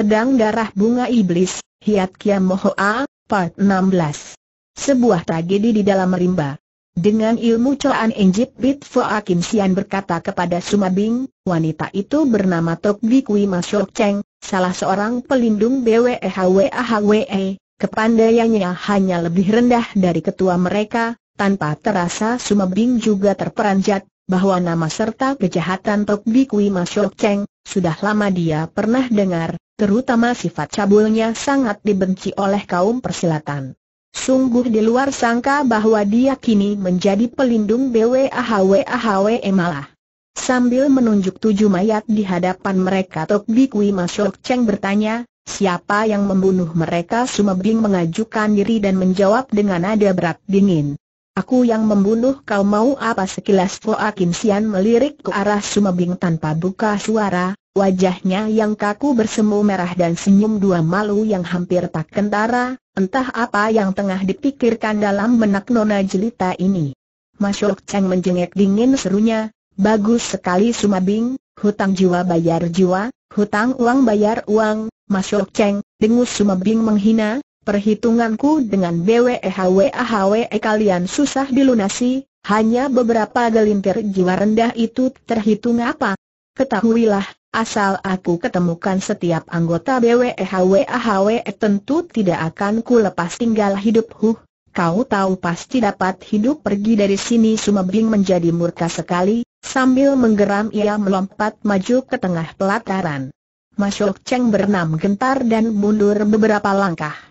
Pedang Darah Bunga Iblis, Hiat Kiam Mohoa, Part 16. Sebuah tragedi di dalam rimba. Dengan ilmu Coan Enjip Bit Foa Kim Sian berkata kepada Sumabing, wanita itu bernama Tok Bi Kui Masyok Cheng, salah seorang pelindung BWEHWAHWE, e, kepandaiannya hanya lebih rendah dari ketua mereka, tanpa terasa Sumabing juga terperanjat, bahwa nama serta kejahatan Tok Bi Kui Masyok Cheng, sudah lama dia pernah dengar, terutama sifat cabulnya sangat dibenci oleh kaum persilatan. Sungguh di luar sangka bahwa dia kini menjadi pelindung BWAHWAHW Emalah. Sambil menunjuk tujuh mayat di hadapan mereka Tok Bi Kui Masyok Cheng bertanya, siapa yang membunuh mereka Bing mengajukan diri dan menjawab dengan nada berat dingin. Aku yang membunuh kau mau apa sekilas Hoa Kim Sian melirik ke arah Sumebing tanpa buka suara, wajahnya yang kaku bersemu merah dan senyum dua malu yang hampir tak kentara, entah apa yang tengah dipikirkan dalam benak Nona Jelita ini. Masyok Cheng menjengek dingin serunya, bagus sekali Sumebing, hutang jiwa bayar jiwa, hutang uang bayar uang, Masyok Cheng, dengus Sumebing menghina, perhitunganku dengan BWEHWAHWE e kalian susah dilunasi, hanya beberapa gelintir jiwa rendah itu terhitung apa? Ketahuilah, asal aku ketemukan setiap anggota BWEHWAHWE e, tentu tidak akan ku lepas tinggal hidup huh. Kau tahu pasti dapat hidup pergi dari sini Sumebing menjadi murka sekali, sambil menggeram ia melompat maju ke tengah pelataran. Masyok Cheng bernam gentar dan mundur beberapa langkah.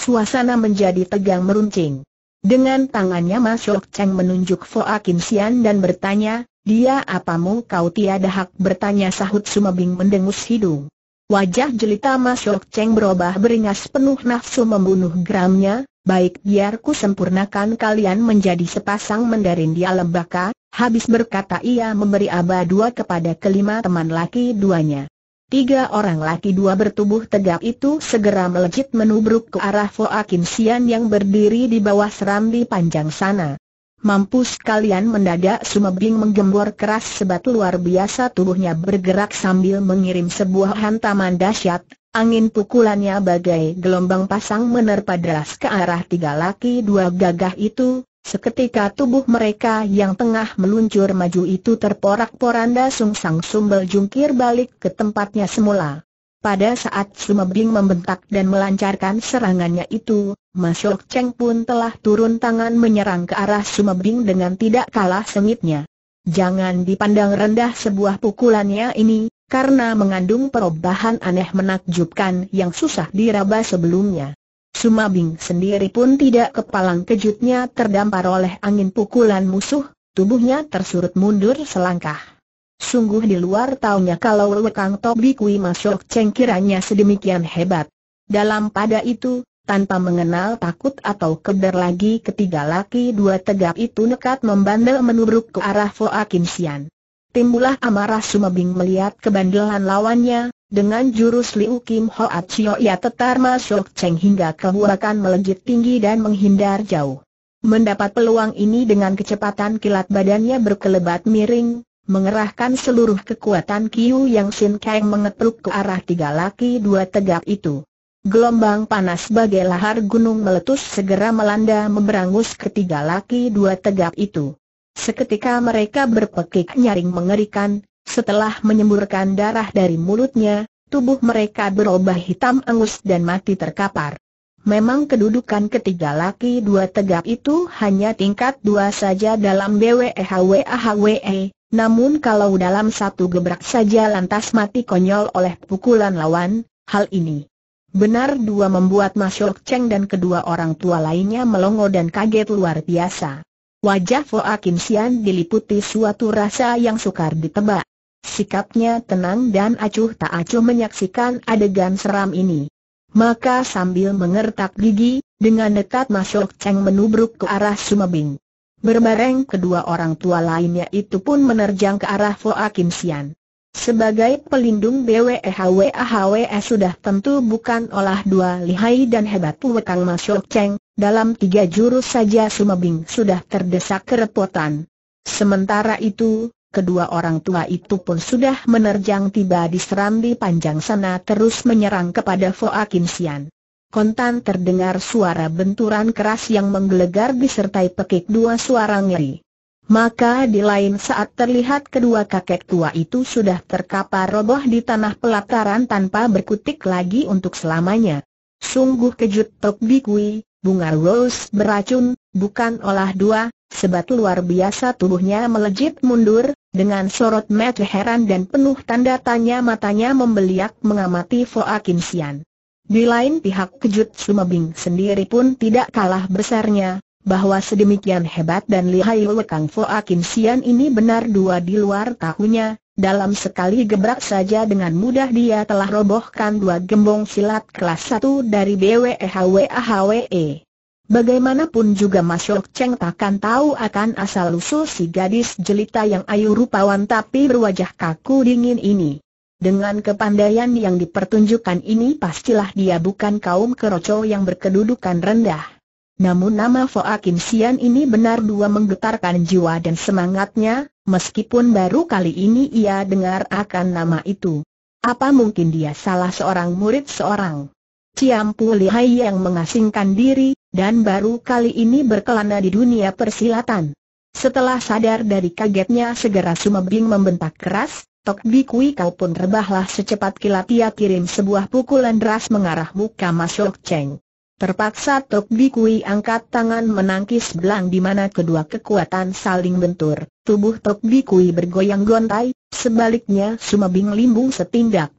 Suasana menjadi tegang meruncing. Dengan tangannya Mas Yok Cheng menunjuk Foa Kim Sian dan bertanya, dia apamu kau tiada hak bertanya sahut Sumabing mendengus hidung. Wajah jelita Mas Yok Cheng berubah beringas penuh nafsu membunuh gramnya, baik biarku sempurnakan kalian menjadi sepasang mendarin di alam baka, habis berkata ia memberi aba dua kepada kelima teman laki duanya. Tiga orang laki dua bertubuh tegak itu segera melejit menubruk ke arah Fo Kim Sian yang berdiri di bawah serambi panjang sana. Mampus kalian mendadak Sumebing menggembor keras sebat luar biasa tubuhnya bergerak sambil mengirim sebuah hantaman dahsyat. Angin pukulannya bagai gelombang pasang menerpa deras ke arah tiga laki dua gagah itu, Seketika tubuh mereka yang tengah meluncur maju itu terporak-poranda Sung Sang Sumbel jungkir balik ke tempatnya semula. Pada saat Sumebing membentak dan melancarkan serangannya itu, Masyok Cheng pun telah turun tangan menyerang ke arah Sumebing dengan tidak kalah sengitnya. Jangan dipandang rendah sebuah pukulannya ini, karena mengandung perubahan aneh menakjubkan yang susah diraba sebelumnya. Sumabing sendiri pun tidak kepalang kejutnya terdampar oleh angin pukulan musuh, tubuhnya tersurut mundur selangkah. Sungguh di luar taunya kalau Wekang Tobi Kui masuk cengkirannya sedemikian hebat. Dalam pada itu, tanpa mengenal takut atau keder lagi ketiga laki dua tegap itu nekat membandel menurut ke arah Foa Kim Sian. Timbulah amarah Sumabing melihat kebandelan lawannya, dengan jurus Liu Kim At Chio ia tetar masuk Cheng hingga kehuakan melejit tinggi dan menghindar jauh. Mendapat peluang ini dengan kecepatan kilat badannya berkelebat miring, mengerahkan seluruh kekuatan Kiu Yang Sin Kang mengetruk ke arah tiga laki dua tegak itu. Gelombang panas bagai lahar gunung meletus segera melanda memberangus ketiga laki dua tegak itu. Seketika mereka berpekik nyaring mengerikan, setelah menyemburkan darah dari mulutnya, tubuh mereka berubah hitam angus dan mati terkapar. Memang kedudukan ketiga laki dua tegap itu hanya tingkat dua saja dalam BWEHWAHWE, e. namun kalau dalam satu gebrak saja lantas mati konyol oleh pukulan lawan, hal ini benar dua membuat Masyok Cheng dan kedua orang tua lainnya melongo dan kaget luar biasa. Wajah Foa Kim Sian diliputi suatu rasa yang sukar ditebak. Sikapnya tenang dan acuh tak acuh menyaksikan adegan seram ini. Maka sambil mengertak gigi, dengan dekat Masok Cheng menubruk ke arah Sumabing. Berbareng kedua orang tua lainnya itu pun menerjang ke arah Foa Kim Sian. Sebagai pelindung BWEHWAHWE e sudah tentu bukan olah dua lihai dan hebat Wekang Masok Cheng, dalam tiga jurus saja Sumabing sudah terdesak kerepotan. Sementara itu, Kedua orang tua itu pun sudah menerjang tiba di serambi panjang sana terus menyerang kepada Foa Sian. Kontan terdengar suara benturan keras yang menggelegar disertai pekik dua suara ngeri. Maka di lain saat terlihat kedua kakek tua itu sudah terkapar roboh di tanah pelataran tanpa berkutik lagi untuk selamanya. Sungguh kejut Tok Bikui, bunga rose beracun, bukan olah dua, sebat luar biasa tubuhnya melejit mundur, dengan sorot mata heran dan penuh tanda tanya matanya membeliak mengamati Foa Sian. Di lain pihak kejut Sumabing sendiri pun tidak kalah besarnya, bahwa sedemikian hebat dan lihai lekang Foa Sian ini benar dua di luar tahunya, dalam sekali gebrak saja dengan mudah dia telah robohkan dua gembong silat kelas satu dari BWEHWAHWE. Bagaimanapun juga Masyok Cheng takkan tahu akan asal-usul si gadis jelita yang ayu rupawan tapi berwajah kaku dingin ini. Dengan kepandaian yang dipertunjukkan ini pastilah dia bukan kaum keroco yang berkedudukan rendah. Namun nama Foa Kim Sian ini benar dua menggetarkan jiwa dan semangatnya, meskipun baru kali ini ia dengar akan nama itu. Apa mungkin dia salah seorang murid seorang Ciampu Lihai yang mengasingkan diri, dan baru kali ini berkelana di dunia persilatan. Setelah sadar dari kagetnya segera Sumebing membentak keras, Tok Bikui kau pun rebahlah secepat kilat ia kirim sebuah pukulan deras mengarah muka Mas Yok Cheng. Terpaksa Tok Bikui angkat tangan menangkis belang di mana kedua kekuatan saling bentur. Tubuh Tok Bikui bergoyang gontai, sebaliknya Sumebing limbung setindak.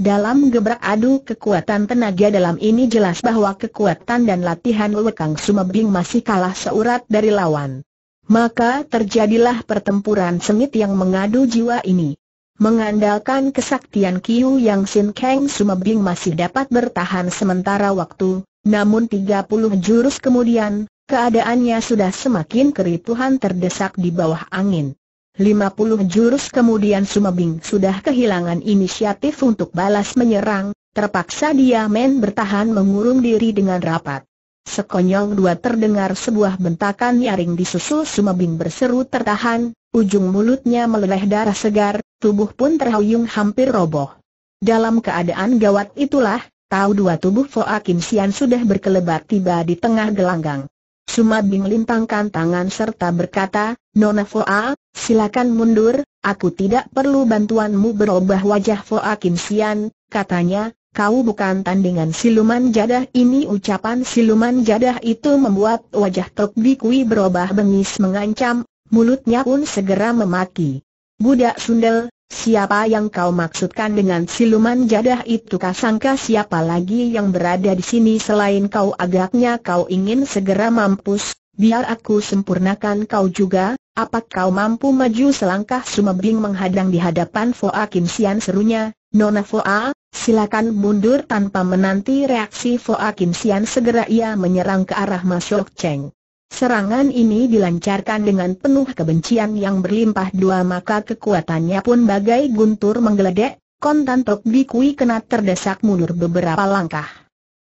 Dalam gebrak adu kekuatan tenaga dalam ini jelas bahwa kekuatan dan latihan Lekang Sumebing masih kalah seurat dari lawan. Maka terjadilah pertempuran sengit yang mengadu jiwa ini. Mengandalkan kesaktian Kiu Yang Sin Kang Sumebing masih dapat bertahan sementara waktu, namun 30 jurus kemudian, keadaannya sudah semakin keripuhan terdesak di bawah angin. 50 jurus kemudian Sumebing sudah kehilangan inisiatif untuk balas menyerang, terpaksa dia men bertahan mengurung diri dengan rapat. Sekonyong dua terdengar sebuah bentakan nyaring disusul Sumebing berseru tertahan, ujung mulutnya meleleh darah segar, tubuh pun terhuyung hampir roboh. Dalam keadaan gawat itulah, tahu dua tubuh Foa Kim Sian sudah berkelebat tiba di tengah gelanggang. Suma Bing lintangkan tangan serta berkata, Nona Foa, silakan mundur, aku tidak perlu bantuanmu berubah wajah Foa Kim Sian, katanya, kau bukan tandingan siluman jadah ini ucapan siluman jadah itu membuat wajah Tok Bikui berubah bengis mengancam, mulutnya pun segera memaki. Budak sundel, Siapa yang kau maksudkan dengan siluman jadah itu kasangka siapa lagi yang berada di sini selain kau agaknya kau ingin segera mampus, biar aku sempurnakan kau juga, apa kau mampu maju selangkah sumebing menghadang di hadapan Foa Kim Sian serunya, Nona Foa, silakan mundur tanpa menanti reaksi Foa Kim Sian segera ia menyerang ke arah Masuk Cheng. Serangan ini dilancarkan dengan penuh kebencian yang berlimpah dua maka kekuatannya pun bagai guntur menggeledek, kontan Tok Bikui kena terdesak mundur beberapa langkah.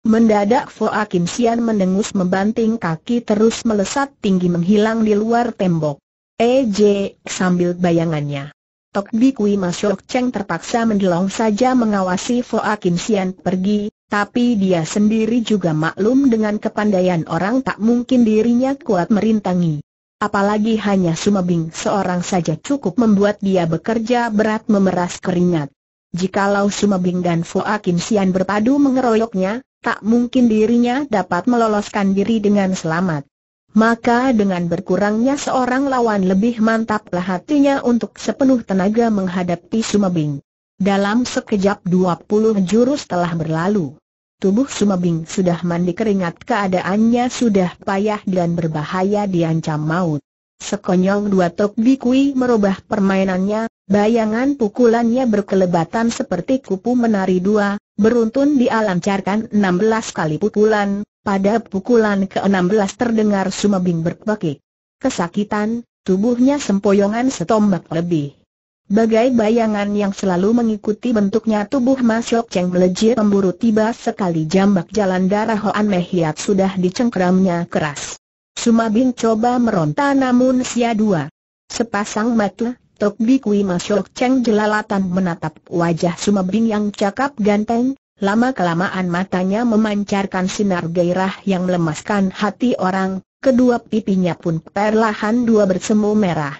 Mendadak Foa Kim Sian mendengus membanting kaki terus melesat tinggi menghilang di luar tembok. Ej, sambil bayangannya. Tok Bikui Masyok Cheng terpaksa mendelong saja mengawasi Foa Kim Sian pergi, tapi dia sendiri juga maklum dengan kepandaian orang tak mungkin dirinya kuat merintangi. Apalagi hanya Sumabing seorang saja cukup membuat dia bekerja berat memeras keringat. Jikalau Sumabing dan Fua Kim Sian berpadu mengeroyoknya, tak mungkin dirinya dapat meloloskan diri dengan selamat. Maka dengan berkurangnya seorang lawan lebih mantaplah hatinya untuk sepenuh tenaga menghadapi Sumabing. Dalam sekejap dua puluh jurus telah berlalu. Tubuh Sumabing sudah mandi keringat keadaannya sudah payah dan berbahaya diancam maut. Sekonyong dua tok bikui merubah permainannya, bayangan pukulannya berkelebatan seperti kupu menari dua, beruntun dia lancarkan belas kali pukulan, pada pukulan ke belas terdengar Sumabing berpekik. Kesakitan, tubuhnya sempoyongan setombak lebih. Bagai bayangan yang selalu mengikuti bentuknya tubuh Mas Yok Cheng melejit memburu tiba sekali jambak jalan darah Hoan Mehiat sudah dicengkramnya keras. Suma Bin coba meronta namun sia dua. Sepasang mata, Tok Bikui Mas Yok Cheng jelalatan menatap wajah Suma Bin yang cakap ganteng, lama-kelamaan matanya memancarkan sinar gairah yang melemaskan hati orang, kedua pipinya pun perlahan dua bersemu merah.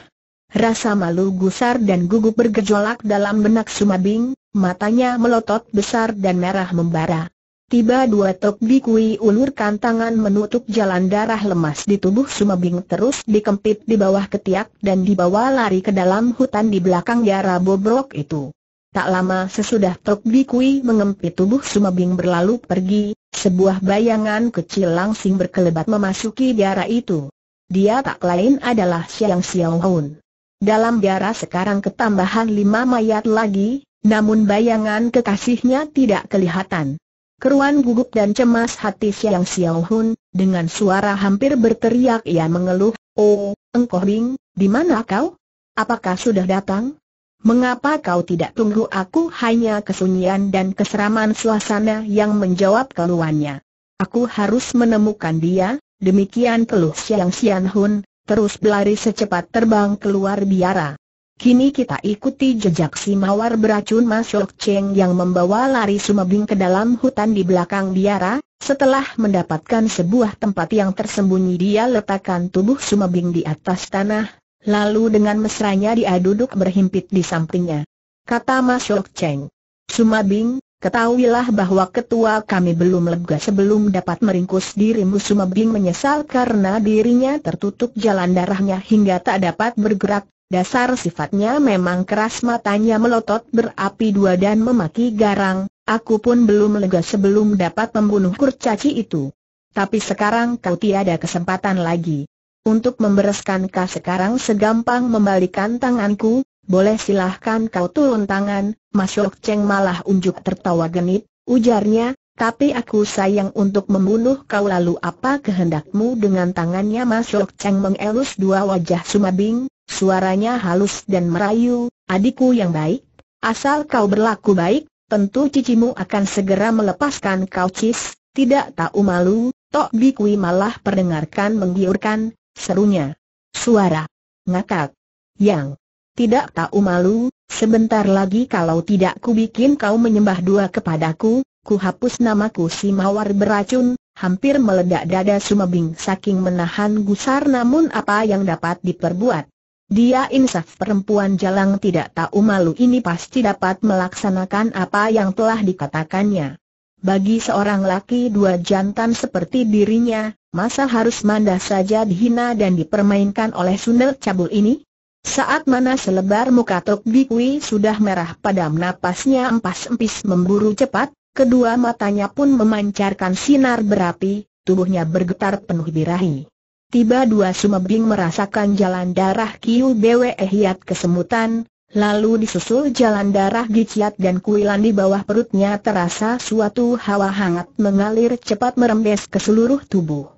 Rasa malu gusar dan gugup bergejolak dalam benak Sumabing, matanya melotot besar dan merah membara. Tiba dua tok bikui ulurkan tangan menutup jalan darah lemas di tubuh Sumabing terus dikempit di bawah ketiak dan dibawa lari ke dalam hutan di belakang Yara Bobrok itu. Tak lama sesudah Tok Bikui mengempit tubuh Sumabing berlalu pergi, sebuah bayangan kecil langsing berkelebat memasuki biara itu. Dia tak lain adalah Xiang Xiaohun. Dalam darah sekarang ketambahan lima mayat lagi, namun bayangan kekasihnya tidak kelihatan. Keruan gugup dan cemas hati Siang Xiao Hun, dengan suara hampir berteriak ia mengeluh, Oh, engkau Ring, di mana kau? Apakah sudah datang? Mengapa kau tidak tunggu aku hanya kesunyian dan keseraman suasana yang menjawab keluhannya? Aku harus menemukan dia, demikian keluh Siang Sian Hun, terus berlari secepat terbang keluar biara. Kini kita ikuti jejak si mawar beracun Mas Cheng yang membawa lari sumabing ke dalam hutan di belakang biara, setelah mendapatkan sebuah tempat yang tersembunyi dia letakkan tubuh sumabing di atas tanah, lalu dengan mesranya dia duduk berhimpit di sampingnya. Kata Mas Cheng, Sumabing, Ketahuilah bahwa ketua kami belum lega sebelum dapat meringkus dirimu Sumabing menyesal karena dirinya tertutup jalan darahnya hingga tak dapat bergerak Dasar sifatnya memang keras matanya melotot berapi dua dan memaki garang Aku pun belum lega sebelum dapat membunuh kurcaci itu Tapi sekarang kau tiada kesempatan lagi Untuk membereskan kau sekarang segampang membalikan tanganku boleh silahkan kau turun tangan, Mas Yok Cheng malah unjuk tertawa genit, ujarnya, tapi aku sayang untuk membunuh kau lalu apa kehendakmu dengan tangannya Mas Yok Cheng mengelus dua wajah Sumabing, suaranya halus dan merayu, adikku yang baik, asal kau berlaku baik, tentu cicimu akan segera melepaskan kau cis, tidak tahu malu, Tok Bikui malah perdengarkan menggiurkan, serunya. Suara. Ngakak. Yang tidak tahu malu, sebentar lagi kalau tidak ku bikin kau menyembah dua kepadaku, ku hapus namaku si mawar beracun, hampir meledak dada sumabing saking menahan gusar namun apa yang dapat diperbuat. Dia insaf perempuan jalang tidak tahu malu ini pasti dapat melaksanakan apa yang telah dikatakannya. Bagi seorang laki dua jantan seperti dirinya, masa harus mandah saja dihina dan dipermainkan oleh sundel cabul ini? Saat mana selebar muka Tok Bikwi sudah merah padam napasnya empas-empis memburu cepat, kedua matanya pun memancarkan sinar berapi, tubuhnya bergetar penuh birahi. Tiba dua sumebing merasakan jalan darah Kiu Bwe Hiat kesemutan, lalu disusul jalan darah Giciat dan Kuilan di bawah perutnya terasa suatu hawa hangat mengalir cepat merembes ke seluruh tubuh.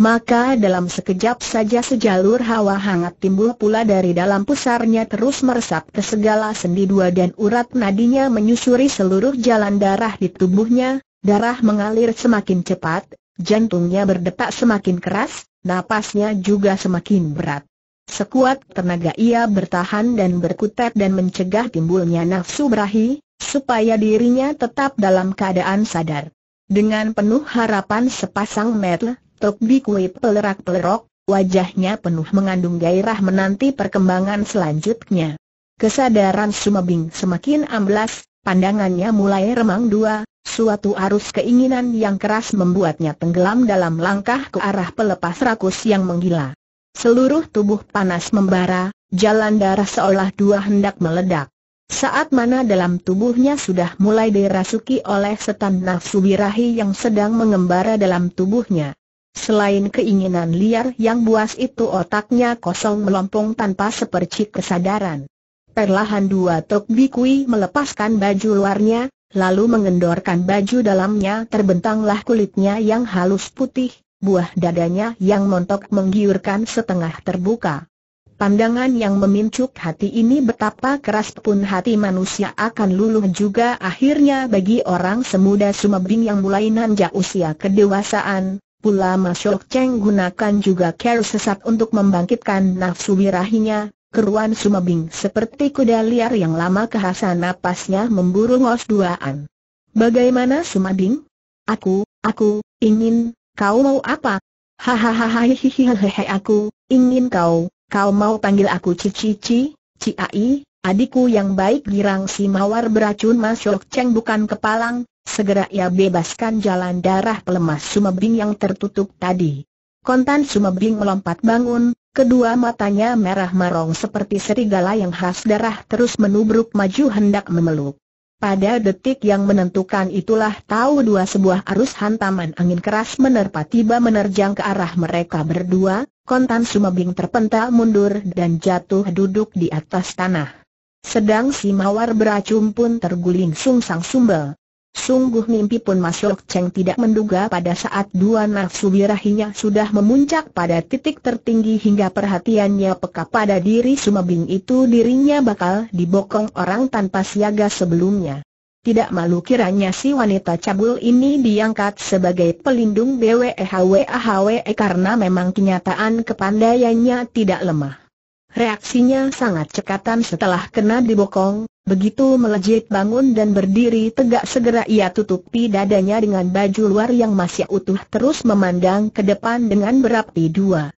Maka dalam sekejap saja sejalur hawa hangat timbul pula dari dalam pusarnya terus meresap ke segala sendi dua dan urat nadinya menyusuri seluruh jalan darah di tubuhnya, darah mengalir semakin cepat, jantungnya berdetak semakin keras, napasnya juga semakin berat. Sekuat tenaga ia bertahan dan berkutat dan mencegah timbulnya nafsu berahi, supaya dirinya tetap dalam keadaan sadar. Dengan penuh harapan sepasang metel, Tok Bikui pelerak-pelerok, wajahnya penuh mengandung gairah menanti perkembangan selanjutnya. Kesadaran Sumabing semakin amblas, pandangannya mulai remang dua, suatu arus keinginan yang keras membuatnya tenggelam dalam langkah ke arah pelepas rakus yang menggila. Seluruh tubuh panas membara, jalan darah seolah dua hendak meledak. Saat mana dalam tubuhnya sudah mulai dirasuki oleh setan nafsu birahi yang sedang mengembara dalam tubuhnya. Selain keinginan liar yang buas itu otaknya kosong melompong tanpa sepercik kesadaran. Perlahan dua Tok Bikui melepaskan baju luarnya, lalu mengendorkan baju dalamnya terbentanglah kulitnya yang halus putih, buah dadanya yang montok menggiurkan setengah terbuka. Pandangan yang memincuk hati ini betapa keras pun hati manusia akan luluh juga akhirnya bagi orang semuda Sumabring yang mulai nanjak usia kedewasaan, Pula Masyok Cheng gunakan juga care sesat untuk membangkitkan nafsu birahinya, keruan sumabing seperti kuda liar yang lama kehasan napasnya memburu ngos duaan. Bagaimana Sumabing? Aku, aku, ingin, kau mau apa? Hahaha hehehe aku, ingin kau, kau mau panggil aku Cici-Ci, Ciai, adikku yang baik girang si mawar beracun Mas Cheng bukan kepalang, Segera ia bebaskan jalan darah pelemas Sumebing yang tertutup tadi. Kontan Sumebing melompat bangun, kedua matanya merah marong seperti serigala yang khas darah terus menubruk maju hendak memeluk. Pada detik yang menentukan itulah tahu dua sebuah arus hantaman angin keras menerpa tiba menerjang ke arah mereka berdua, kontan Sumabing terpental mundur dan jatuh duduk di atas tanah. Sedang si mawar beracun pun terguling sungsang sumbel. Sungguh mimpi pun Masuk Cheng tidak menduga pada saat dua nafsu birahinya sudah memuncak pada titik tertinggi hingga perhatiannya peka pada diri Sumabing itu dirinya bakal dibokong orang tanpa siaga sebelumnya. Tidak malu kiranya si wanita cabul ini diangkat sebagai pelindung BWEHWAHWE e e karena memang kenyataan kepandaiannya tidak lemah. Reaksinya sangat cekatan setelah kena dibokong, begitu melejit bangun dan berdiri tegak segera ia tutupi dadanya dengan baju luar yang masih utuh terus memandang ke depan dengan berapi dua.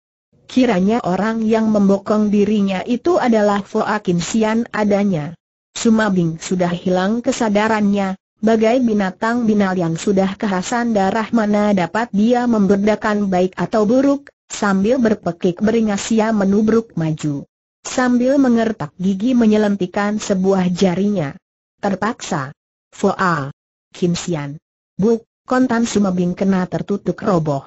Kiranya orang yang membokong dirinya itu adalah Foakin Sian adanya. Sumabing sudah hilang kesadarannya, bagai binatang binal yang sudah kehasan darah mana dapat dia memberdakan baik atau buruk, Sambil berpekik beringas ia menubruk maju. Sambil mengertak gigi menyelentikan sebuah jarinya. Terpaksa. Foa. Kim Sian. Buk, kontan sumabing kena tertutup roboh.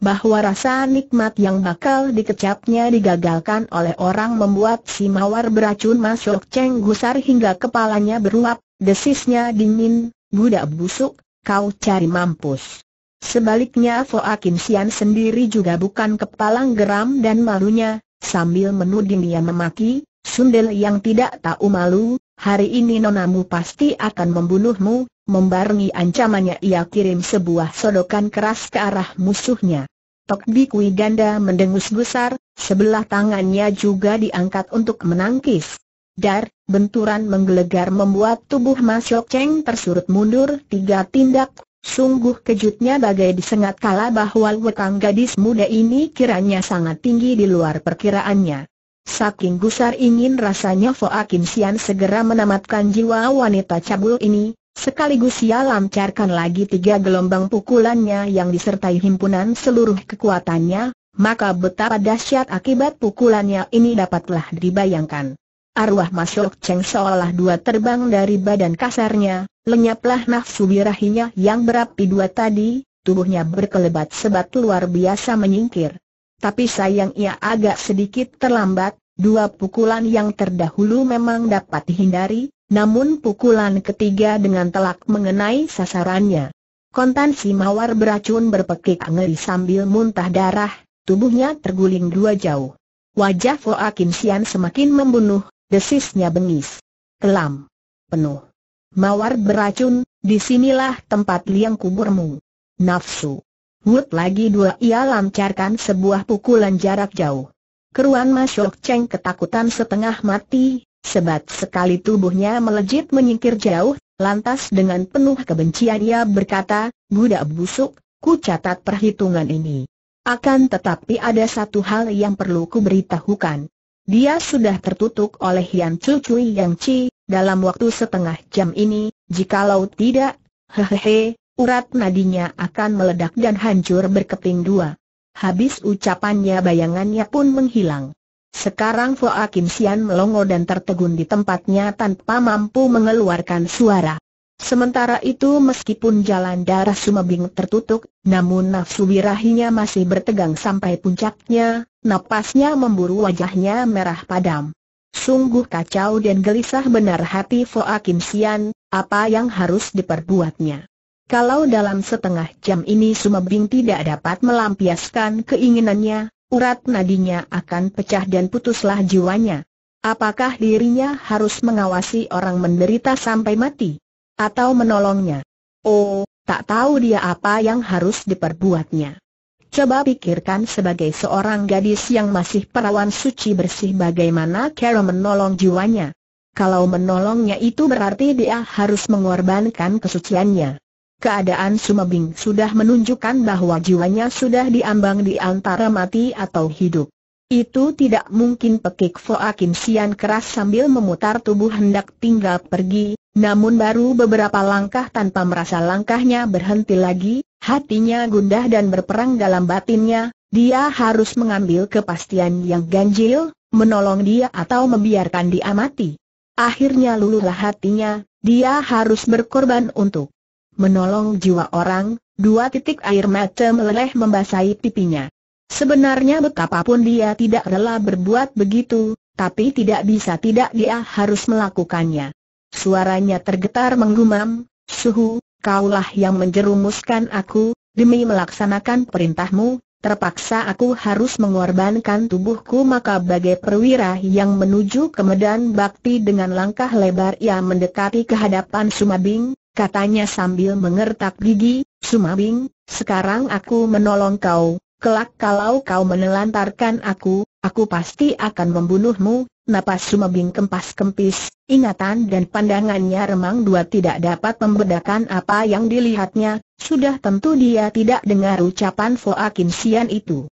Bahwa rasa nikmat yang bakal dikecapnya digagalkan oleh orang membuat si mawar beracun masuk ceng gusar hingga kepalanya beruap, desisnya dingin, budak busuk, kau cari mampus. Sebaliknya Fo Kim Sian sendiri juga bukan kepalang geram dan malunya, sambil menuding dia memaki, Sundel yang tidak tahu malu, hari ini nonamu pasti akan membunuhmu, membarengi ancamannya ia kirim sebuah sodokan keras ke arah musuhnya. Tok Bikui Ganda mendengus besar, sebelah tangannya juga diangkat untuk menangkis. Dar, benturan menggelegar membuat tubuh Mas Yok Cheng tersurut mundur tiga tindak, Sungguh kejutnya bagai disengat kala bahwa wetang gadis muda ini kiranya sangat tinggi di luar perkiraannya. Saking gusar ingin rasanya Kim Sian segera menamatkan jiwa wanita cabul ini, sekaligus ia lancarkan lagi tiga gelombang pukulannya yang disertai himpunan seluruh kekuatannya, maka betapa dahsyat akibat pukulannya ini dapatlah dibayangkan. Arwah Masyok Cheng seolah dua terbang dari badan kasarnya, lenyaplah nafsu birahinya yang berapi dua tadi, tubuhnya berkelebat sebat luar biasa menyingkir. Tapi sayang ia agak sedikit terlambat, dua pukulan yang terdahulu memang dapat dihindari, namun pukulan ketiga dengan telak mengenai sasarannya. Kontan si mawar beracun berpekik ngeri sambil muntah darah, tubuhnya terguling dua jauh. Wajah Voa Kim Sian semakin membunuh, Desisnya bengis. Kelam. Penuh. Mawar beracun, disinilah tempat liang kuburmu. Nafsu. Wut lagi dua ia lancarkan sebuah pukulan jarak jauh. Keruan Masyok Cheng ketakutan setengah mati, sebat sekali tubuhnya melejit menyingkir jauh, lantas dengan penuh kebencian ia berkata, budak busuk, ku catat perhitungan ini. Akan tetapi ada satu hal yang perlu ku beritahukan. Dia sudah tertutup oleh Yan Chu Yang Chi, dalam waktu setengah jam ini, jikalau tidak, hehehe, urat nadinya akan meledak dan hancur berkeping dua. Habis ucapannya bayangannya pun menghilang. Sekarang Foa Sian melongo dan tertegun di tempatnya tanpa mampu mengeluarkan suara. Sementara itu meskipun jalan darah Sumabing tertutup, namun nafsu birahinya masih bertegang sampai puncaknya, napasnya memburu wajahnya merah padam. Sungguh kacau dan gelisah benar hati Foa Kim Sian, apa yang harus diperbuatnya. Kalau dalam setengah jam ini Sumabing tidak dapat melampiaskan keinginannya, urat nadinya akan pecah dan putuslah jiwanya. Apakah dirinya harus mengawasi orang menderita sampai mati? Atau menolongnya? Oh, tak tahu dia apa yang harus diperbuatnya. Coba pikirkan sebagai seorang gadis yang masih perawan suci bersih bagaimana cara menolong jiwanya. Kalau menolongnya itu berarti dia harus mengorbankan kesuciannya. Keadaan Sumabing sudah menunjukkan bahwa jiwanya sudah diambang di antara mati atau hidup. Itu tidak mungkin pekik Foa Kim Sian keras sambil memutar tubuh hendak tinggal pergi, namun baru beberapa langkah tanpa merasa langkahnya berhenti lagi, hatinya gundah dan berperang dalam batinnya, dia harus mengambil kepastian yang ganjil, menolong dia atau membiarkan dia mati. Akhirnya luluhlah hatinya, dia harus berkorban untuk menolong jiwa orang, dua titik air mata meleleh membasahi pipinya. Sebenarnya betapapun dia tidak rela berbuat begitu, tapi tidak bisa tidak dia harus melakukannya. Suaranya tergetar menggumam, Suhu, kaulah yang menjerumuskan aku, demi melaksanakan perintahmu, terpaksa aku harus mengorbankan tubuhku maka bagai perwira yang menuju ke medan bakti dengan langkah lebar ia mendekati kehadapan Sumabing, katanya sambil mengertak gigi, Sumabing, sekarang aku menolong kau, Kelak kalau kau menelantarkan aku, aku pasti akan membunuhmu. Napas sumabing kempas-kempis, ingatan dan pandangannya remang dua tidak dapat membedakan apa yang dilihatnya, sudah tentu dia tidak dengar ucapan Foa Sian itu.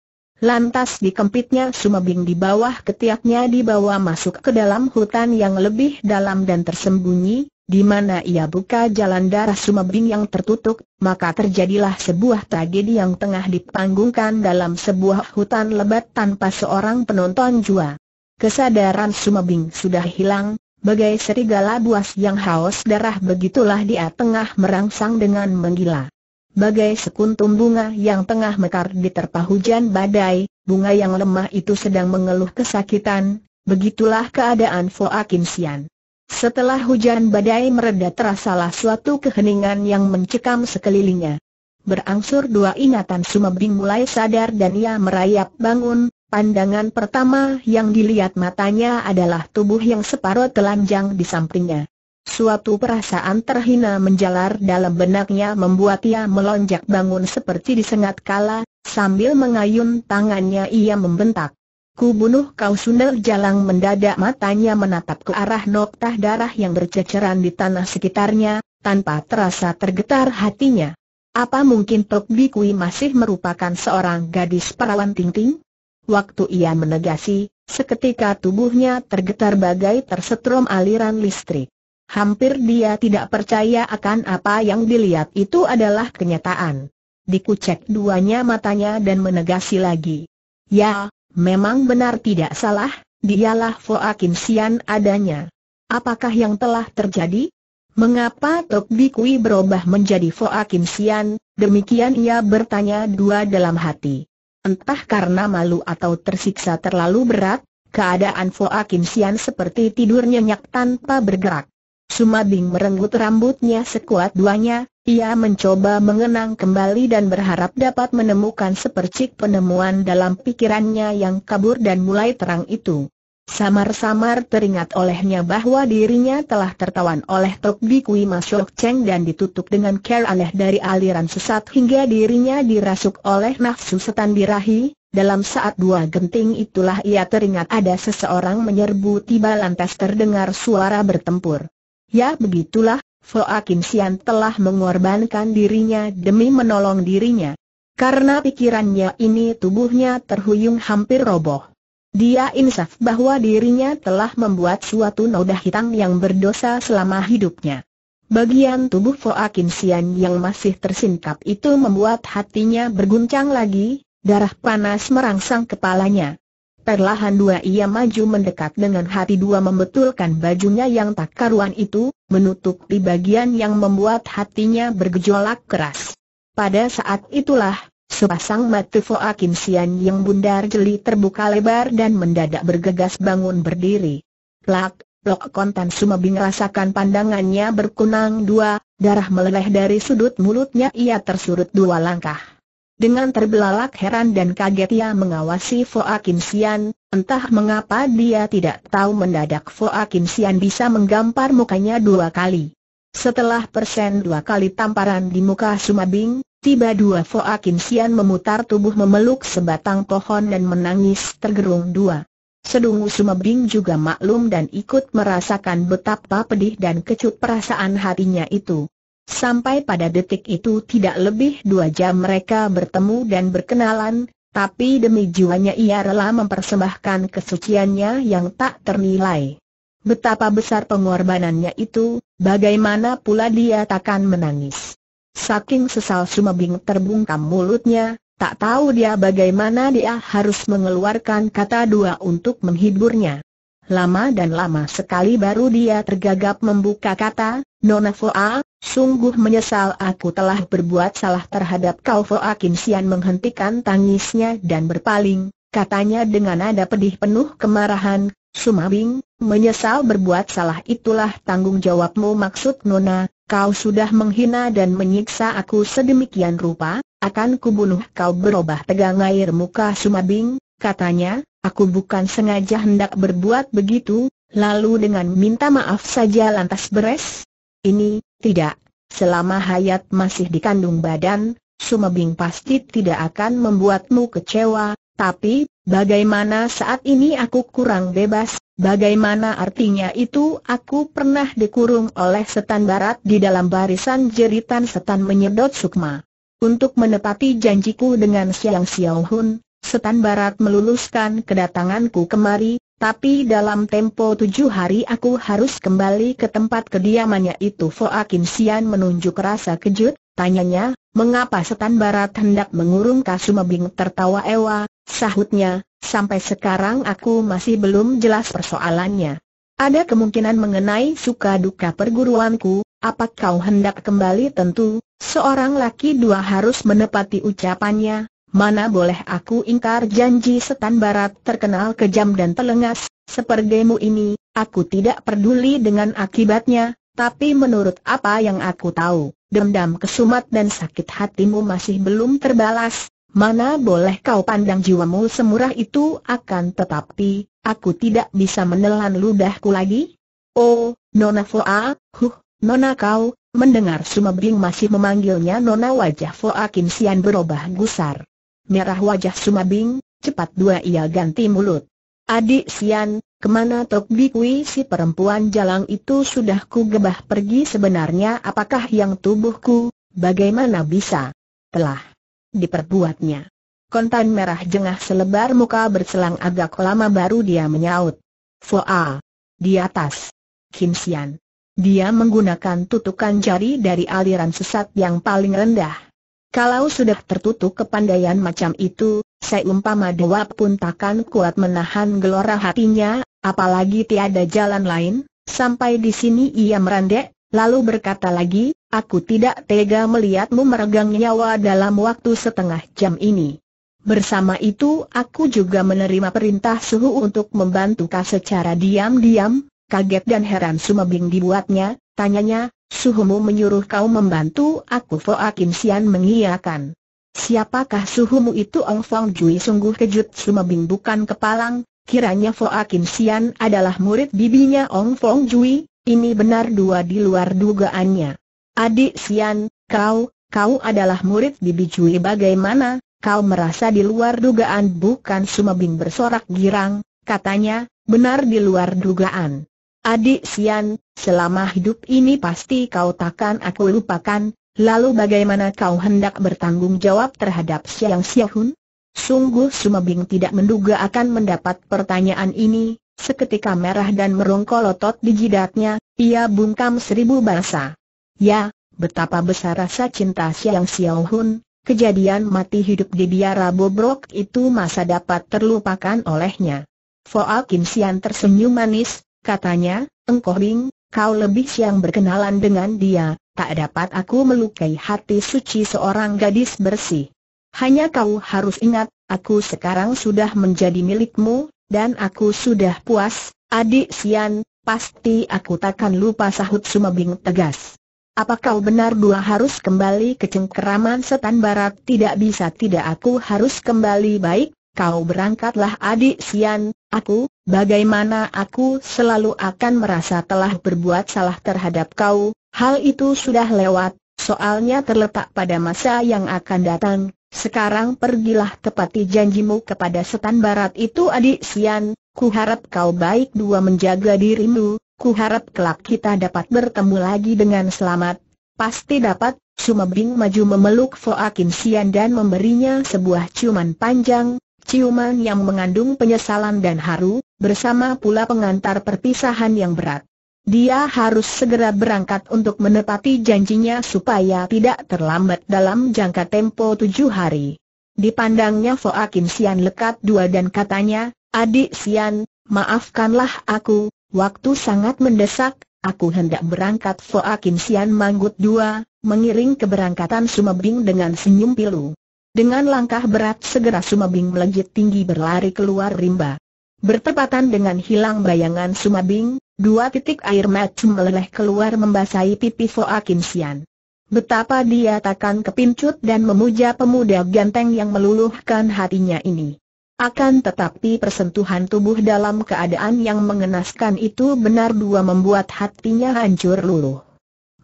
Lantas dikempitnya sumabing di bawah ketiaknya dibawa masuk ke dalam hutan yang lebih dalam dan tersembunyi, di mana ia buka jalan darah Sumebing yang tertutup, maka terjadilah sebuah tragedi yang tengah dipanggungkan dalam sebuah hutan lebat tanpa seorang penonton jua. Kesadaran Sumebing sudah hilang, bagai serigala buas yang haus darah begitulah dia tengah merangsang dengan menggila. Bagai sekuntum bunga yang tengah mekar di diterpa hujan badai, bunga yang lemah itu sedang mengeluh kesakitan, begitulah keadaan Fo Kim Sian. Setelah hujan badai mereda terasalah suatu keheningan yang mencekam sekelilingnya. Berangsur dua ingatan Sumebing mulai sadar dan ia merayap bangun, pandangan pertama yang dilihat matanya adalah tubuh yang separuh telanjang di sampingnya. Suatu perasaan terhina menjalar dalam benaknya membuat ia melonjak bangun seperti disengat kala, sambil mengayun tangannya ia membentak. Ku bunuh kau Sunel Jalang mendadak matanya menatap ke arah noktah darah yang berceceran di tanah sekitarnya, tanpa terasa tergetar hatinya. Apa mungkin Tok Bikui masih merupakan seorang gadis perawan ting-ting? Waktu ia menegasi, seketika tubuhnya tergetar bagai tersetrum aliran listrik. Hampir dia tidak percaya akan apa yang dilihat itu adalah kenyataan. Dikucek duanya matanya dan menegasi lagi. Ya, Memang benar tidak salah, dialah Hoa Kim Sian adanya. Apakah yang telah terjadi? Mengapa Tok Bikui berubah menjadi Hoa Kim Sian? Demikian ia bertanya dua dalam hati. Entah karena malu atau tersiksa terlalu berat, keadaan Hoa Kim Sian seperti tidur nyenyak tanpa bergerak. Sumabing merenggut rambutnya sekuat duanya, ia mencoba mengenang kembali dan berharap dapat menemukan sepercik penemuan dalam pikirannya yang kabur dan mulai terang itu. Samar-samar teringat olehnya bahwa dirinya telah tertawan oleh Tok kui Masyok Cheng dan ditutup dengan care aneh dari aliran sesat hingga dirinya dirasuk oleh nafsu setan birahi. Dalam saat dua genting itulah ia teringat ada seseorang menyerbu tiba lantas terdengar suara bertempur. Ya begitulah, Foa Kim Sian telah mengorbankan dirinya demi menolong dirinya. Karena pikirannya ini tubuhnya terhuyung hampir roboh. Dia insaf bahwa dirinya telah membuat suatu noda hitam yang berdosa selama hidupnya. Bagian tubuh Foa Kim Sian yang masih tersingkap itu membuat hatinya berguncang lagi, darah panas merangsang kepalanya. Perlahan dua ia maju mendekat dengan hati dua membetulkan bajunya yang tak karuan itu, menutup di bagian yang membuat hatinya bergejolak keras. Pada saat itulah, sepasang mata Foa Sian yang bundar jeli terbuka lebar dan mendadak bergegas bangun berdiri. Plak, Lok Kontan Sumabing rasakan pandangannya berkunang dua, darah meleleh dari sudut mulutnya ia tersurut dua langkah. Dengan terbelalak heran dan kaget ia mengawasi Foa Kim Sian, entah mengapa dia tidak tahu mendadak Foa Kim Sian bisa menggampar mukanya dua kali. Setelah persen dua kali tamparan di muka Sumabing, tiba dua Foa Kim Sian memutar tubuh memeluk sebatang pohon dan menangis tergerung dua. Sedungu Sumabing juga maklum dan ikut merasakan betapa pedih dan kecut perasaan hatinya itu. Sampai pada detik itu tidak lebih dua jam mereka bertemu dan berkenalan, tapi demi jiwanya ia rela mempersembahkan kesuciannya yang tak ternilai. Betapa besar pengorbanannya itu, bagaimana pula dia takkan menangis. Saking sesal Sumebing terbungkam mulutnya, tak tahu dia bagaimana dia harus mengeluarkan kata dua untuk menghiburnya. Lama dan lama sekali baru dia tergagap membuka kata, Nona Foa, Sungguh menyesal aku telah berbuat salah terhadap kau Foa Sian menghentikan tangisnya dan berpaling, katanya dengan nada pedih penuh kemarahan, Sumabing, menyesal berbuat salah itulah tanggung jawabmu maksud Nona, kau sudah menghina dan menyiksa aku sedemikian rupa, akan kubunuh kau berubah tegang air muka Sumabing, katanya, aku bukan sengaja hendak berbuat begitu, lalu dengan minta maaf saja lantas beres. Ini, tidak, selama Hayat masih dikandung badan, Sumebing pasti tidak akan membuatmu kecewa, tapi, bagaimana saat ini aku kurang bebas, bagaimana artinya itu aku pernah dikurung oleh setan barat di dalam barisan jeritan setan menyedot sukma. Untuk menepati janjiku dengan Siang Xiao Hun, setan barat meluluskan kedatanganku kemari, tapi dalam tempo tujuh hari aku harus kembali ke tempat kediamannya itu Foa Kim menunjuk rasa kejut, tanyanya, mengapa setan barat hendak mengurung Kasumabing? tertawa ewa, sahutnya, sampai sekarang aku masih belum jelas persoalannya. Ada kemungkinan mengenai suka duka perguruanku, apa kau hendak kembali tentu, seorang laki dua harus menepati ucapannya, Mana boleh aku ingkar janji setan barat terkenal kejam dan telengas, sepergemu ini, aku tidak peduli dengan akibatnya, tapi menurut apa yang aku tahu, dendam kesumat dan sakit hatimu masih belum terbalas, mana boleh kau pandang jiwamu semurah itu akan tetapi, aku tidak bisa menelan ludahku lagi? Oh, Nona Foa, huh, Nona kau, mendengar Sumabing masih memanggilnya Nona wajah Foa Kim Sian berubah gusar merah wajah Sumabing, cepat dua ia ganti mulut. Adik Sian, kemana Tok Bikwi si perempuan jalang itu sudah ku gebah pergi sebenarnya apakah yang tubuhku, bagaimana bisa? Telah diperbuatnya. Kontan merah jengah selebar muka berselang agak lama baru dia menyaut. Foa. Di atas. Kim Sian. Dia menggunakan tutukan jari dari aliran sesat yang paling rendah. Kalau sudah tertutup kepandaian macam itu, saya umpama dewa pun takkan kuat menahan gelora hatinya, apalagi tiada jalan lain, sampai di sini ia merandek, lalu berkata lagi, aku tidak tega melihatmu meregang nyawa dalam waktu setengah jam ini. Bersama itu aku juga menerima perintah suhu untuk membantu kau secara diam-diam, kaget dan heran Sumebing dibuatnya, tanyanya, Suhumu menyuruh kau membantu aku Foa Kim Sian mengiyakan. Siapakah suhumu itu Ong Fong Jui sungguh kejut Sumabing bukan kepalang, kiranya Foa Kim Sian adalah murid bibinya Ong Fong Jui, ini benar dua di luar dugaannya. Adik Sian, kau, kau adalah murid bibi Jui bagaimana, kau merasa di luar dugaan bukan Sumabing bersorak girang, katanya, benar di luar dugaan. Adik Sian, selama hidup ini pasti kau takkan aku lupakan, lalu bagaimana kau hendak bertanggung jawab terhadap Siang Siahun? Sungguh Sumabing tidak menduga akan mendapat pertanyaan ini, seketika merah dan merongkol otot di jidatnya, ia bungkam seribu bahasa. Ya, betapa besar rasa cinta Siang Siahun, kejadian mati hidup di biara bobrok itu masa dapat terlupakan olehnya. Foa Kim Sian tersenyum manis, katanya, Engkoh Bing, kau lebih siang berkenalan dengan dia, tak dapat aku melukai hati suci seorang gadis bersih. Hanya kau harus ingat, aku sekarang sudah menjadi milikmu, dan aku sudah puas, adik Sian, pasti aku takkan lupa sahut Bing tegas. Apa kau benar dua harus kembali ke cengkeraman setan barat? Tidak bisa tidak aku harus kembali baik, kau berangkatlah adik Sian, aku, Bagaimana aku selalu akan merasa telah berbuat salah terhadap kau, hal itu sudah lewat, soalnya terletak pada masa yang akan datang. Sekarang pergilah tepati janjimu kepada setan barat itu adik Sian, ku harap kau baik dua menjaga dirimu, ku harap kelak kita dapat bertemu lagi dengan selamat. Pasti dapat, Sumabing maju memeluk Foakin Sian dan memberinya sebuah ciuman panjang, ciuman yang mengandung penyesalan dan haru, bersama pula pengantar perpisahan yang berat. Dia harus segera berangkat untuk menepati janjinya supaya tidak terlambat dalam jangka tempo tujuh hari. Dipandangnya Foakin Sian lekat dua dan katanya, Adik Sian, maafkanlah aku, waktu sangat mendesak, aku hendak berangkat Foakin Sian manggut dua, mengiring keberangkatan Sumabing dengan senyum pilu. Dengan langkah berat segera Sumabing melejit tinggi berlari keluar rimba. Bertepatan dengan hilang bayangan Sumabing, dua titik air mata meleleh keluar membasahi pipi Foa Sian. Betapa dia takkan kepincut dan memuja pemuda ganteng yang meluluhkan hatinya ini. Akan tetapi persentuhan tubuh dalam keadaan yang mengenaskan itu benar dua membuat hatinya hancur luluh.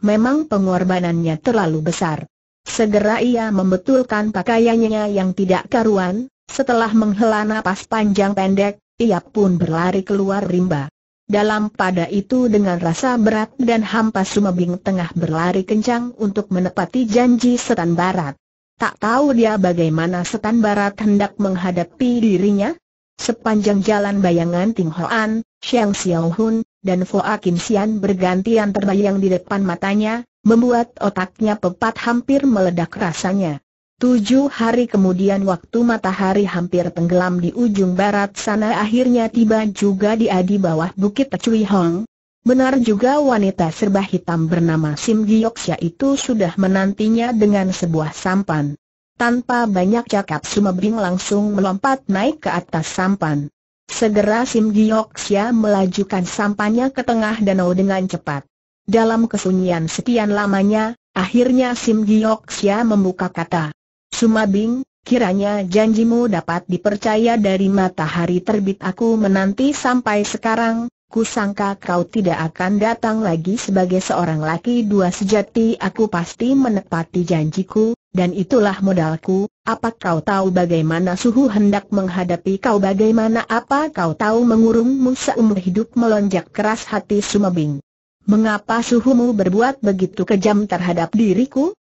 Memang pengorbanannya terlalu besar. Segera ia membetulkan pakaiannya yang tidak karuan, setelah menghela napas panjang pendek, ia pun berlari keluar rimba. Dalam pada itu dengan rasa berat dan hampa Sumabing tengah berlari kencang untuk menepati janji setan barat. Tak tahu dia bagaimana setan barat hendak menghadapi dirinya? Sepanjang jalan bayangan Ting Hoan, Xiang Xiao Hun, dan Fo Kim Sian bergantian terbayang di depan matanya, membuat otaknya pepat hampir meledak rasanya. Tujuh hari kemudian waktu matahari hampir tenggelam di ujung barat sana akhirnya tiba juga di adi bawah bukit Cui Hong. Benar juga wanita serba hitam bernama Sim Gioksya itu sudah menantinya dengan sebuah sampan. Tanpa banyak cakap Sumabing langsung melompat naik ke atas sampan. Segera Sim Gioksya melajukan sampannya ke tengah danau dengan cepat. Dalam kesunyian sekian lamanya, akhirnya Sim Gioksya membuka kata. Sumabing, kiranya janjimu dapat dipercaya dari matahari terbit aku menanti sampai sekarang, kusangka kau tidak akan datang lagi sebagai seorang laki dua sejati aku pasti menepati janjiku, dan itulah modalku, apa kau tahu bagaimana suhu hendak menghadapi kau bagaimana apa kau tahu mengurungmu seumur hidup melonjak keras hati Sumabing. Mengapa suhumu berbuat begitu kejam terhadap diriku?